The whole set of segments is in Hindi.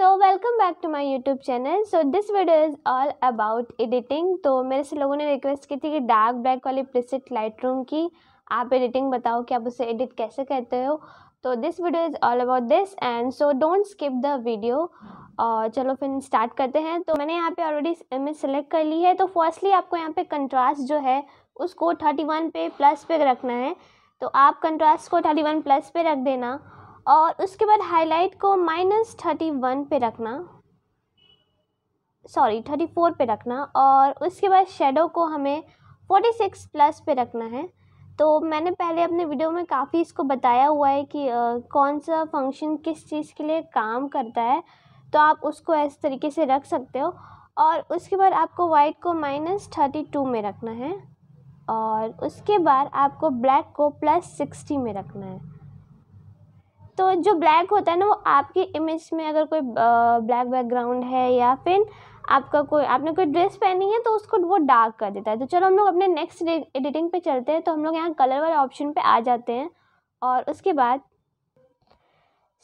so welcome back to my YouTube channel so this video is all about editing तो मेरे से लोगों ने रिक्वेस्ट की थी कि डार्क ब्लैक वाली प्रिसिट लाइट रूम की आप एडिटिंग बताओ कि आप उसे एडिट कैसे करते हो तो this video is all about this and so don't skip the video और चलो फिर स्टार्ट करते हैं तो मैंने यहाँ पे ऑलरेडी इमेज सेलेक्ट कर ली है तो फर्स्टली आपको यहाँ पे कंट्रास्ट जो है उसको थर्टी वन पे प्लस पे रखना है तो आप कंट्रास्ट को थर्टी वन प्लस पे रख देना और उसके बाद हाईलाइट को माइनस थर्टी वन पे रखना सॉरी थर्टी फोर पे रखना और उसके बाद शेडो को हमें फोर्टी सिक्स प्लस पे रखना है तो मैंने पहले अपने वीडियो में काफ़ी इसको बताया हुआ है कि आ, कौन सा फंक्शन किस चीज़ के लिए काम करता है तो आप उसको इस तरीके से रख सकते हो और उसके बाद आपको वाइट को माइनस थर्टी टू में रखना है और उसके बाद आपको ब्लैक को प्लस सिक्सटी में रखना है तो जो ब्लैक होता है ना वो आपकी इमेज में अगर कोई ब्लैक बैकग्राउंड है या फिर आपका कोई आपने कोई ड्रेस पहनी है तो उसको वो डार्क कर देता है तो चलो हम लोग अपने नेक्स्ट एडिटिंग पे चलते हैं तो हम लोग यहाँ कलर वाले ऑप्शन पे आ जाते हैं और उसके बाद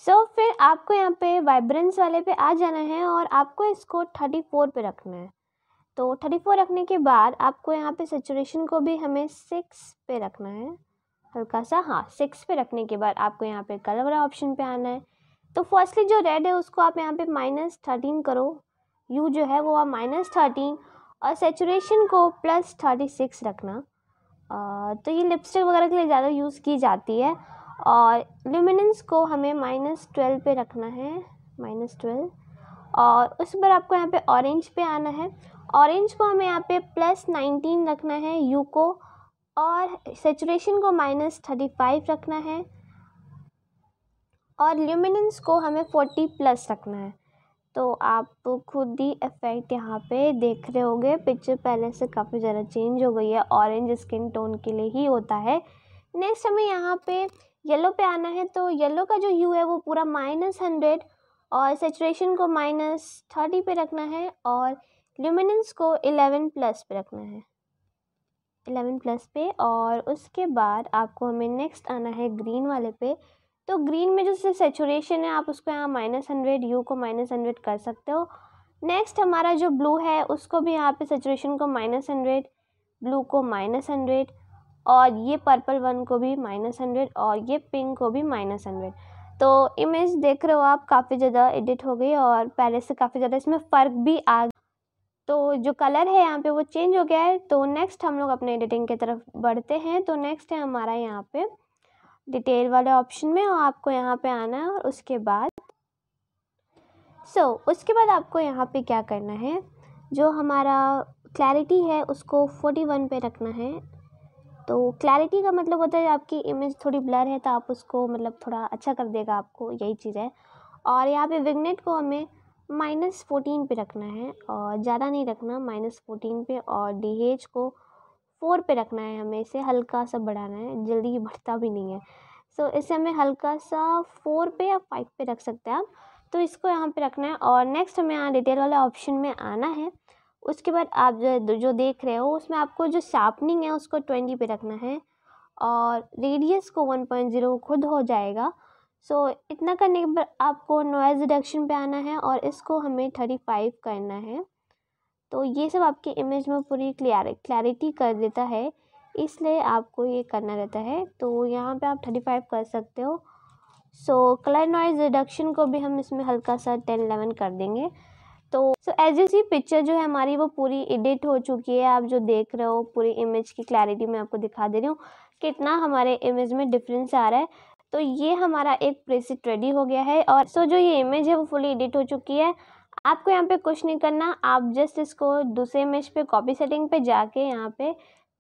सो so, फिर आपको यहाँ पे वाइब्रेंस वाले पे आ जाना है और आपको इसको थर्टी फोर पे रखना है तो थर्टी फोर रखने के बाद आपको यहाँ पे सेचुरेशन को भी हमें सिक्स पे रखना है हल्का सा हाँ सिक्स पे रखने के बाद आपको यहाँ पे कलर वाला ऑप्शन पे आना है तो फर्स्टली जो रेड है उसको आप यहाँ पे माइनस थर्टीन करो यू जो है वो आप माइनस थर्टीन और सेचुरेशन को प्लस थर्टी सिक्स रखना आ, तो ये लिपस्टिक वगैरह के लिए ज़्यादा यूज़ की जाती है और ल्यूमिनेंस को हमें माइनस ट्वेल्व पे रखना है माइनस ट्वेल्व और उस पर आपको यहाँ पे ऑरेंज पे आना है ऑरेंज को हमें यहाँ पे प्लस नाइनटीन रखना है यू को और सेचुरेशन को माइनस थर्टी फाइव रखना है और ल्यूमिनेंस को हमें फोर्टी प्लस रखना है तो आप खुद ही इफ़ेक्ट यहाँ पे देख रहे होंगे पिक्चर पहले से काफ़ी ज़्यादा चेंज हो गई है ऑरेंज स्किन टोन के लिए ही होता है नेक्स्ट हमें यहाँ पे येलो पे आना है तो येलो का जो यू है वो पूरा माइनस हंड्रेड और सेचुरेशन को माइनस थर्टी पे रखना है और ल्यूमिनेंस को एलेवन प्लस पे रखना है एलेवन प्लस पे और उसके बाद आपको हमें नेक्स्ट आना है ग्रीन वाले पे तो ग्रीन में जो सिर्फ सेचुरेशन है आप उसको यहाँ माइनस हंड्रेड यू को माइनस हंड्रेड कर सकते हो नेक्स्ट हमारा जो ब्लू है उसको भी यहाँ पे सेचुरेशन को माइनस हंड्रेड ब्लू को माइनस हंड्रेड और ये पर्पल वन को भी माइनस हंड्रेड और ये पिंक को भी माइनस हंड्रेड तो इमेज देख रहे हो आप काफ़ी ज़्यादा एडिट हो गई और पहले से काफ़ी ज़्यादा इसमें फ़र्क भी आ तो जो कलर है यहाँ पे वो चेंज हो गया है तो नेक्स्ट हम लोग अपने एडिटिंग की तरफ बढ़ते हैं तो नेक्स्ट है हमारा यहाँ पे डिटेल वाले ऑप्शन में और आपको यहाँ पे आना है और उसके बाद सो so, उसके बाद आपको यहाँ पे क्या करना है जो हमारा क्लैरिटी है उसको फोर्टी वन पे रखना है तो क्लैरिटी का मतलब होता है आपकी इमेज थोड़ी ब्लर है तो आप उसको मतलब थोड़ा अच्छा कर देगा आपको यही चीज़ है और यहाँ पे विगनेट को हमें माइनस फोर्टीन पे रखना है और ज़्यादा नहीं रखना माइनस फोर्टीन पे और डी एच को फोर पे रखना है हमें इसे हल्का सा बढ़ाना है जल्दी ही बढ़ता भी नहीं है सो so, इसे हमें हल्का सा फोर पे या फाइव पे रख सकते हैं आप तो इसको यहाँ पे रखना है और नेक्स्ट हमें यहाँ डिटेल वाले ऑप्शन में आना है उसके बाद आप जो जो देख रहे हो उसमें आपको जो शार्पनिंग है उसको ट्वेंटी पे रखना है और रेडियस को वन पॉइंट ज़ीरो खुद हो जाएगा सो so, इतना करने के बाद आपको नॉइज़ रिडक्शन पे आना है और इसको हमें थर्टी फाइव करना है तो ये सब आपके इमेज में पूरी क्लियर क्लैरिटी कर देता है इसलिए आपको ये करना रहता है तो यहाँ पे आप थर्टी फाइव कर सकते हो सो कलर नॉइज़ रिडक्शन को भी हम इसमें हल्का सा टेन एलेवन कर देंगे तो so as you see picture जो है हमारी वो पूरी एडिट हो चुकी है आप जो देख रहे हो पूरी इमेज की क्लैरिटी मैं आपको दिखा दे रही हूँ कितना हमारे इमेज में डिफरेंस आ रहा है तो ये हमारा एक प्रेसिट रेडी हो गया है और सो जो ये इमेज है वो फुली एडिट हो चुकी है आपको यहाँ पे कुछ नहीं करना आप जस्ट इसको दूसरे इमेज पे कॉपी सेटिंग पे जाके यहाँ पे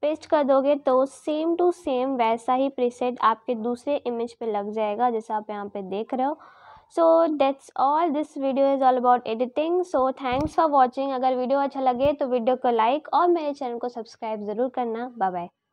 पेस्ट कर दोगे तो सेम टू सेम वैसा ही प्रीसेट आपके दूसरे इमेज पे लग जाएगा जैसा आप यहाँ पे देख रहे हो so that's all this video is all about editing so thanks for watching अगर वीडियो अच्छा लगे तो वीडियो को लाइक और मेरे चैनल को सब्सक्राइब ज़रूर करना बाय बाय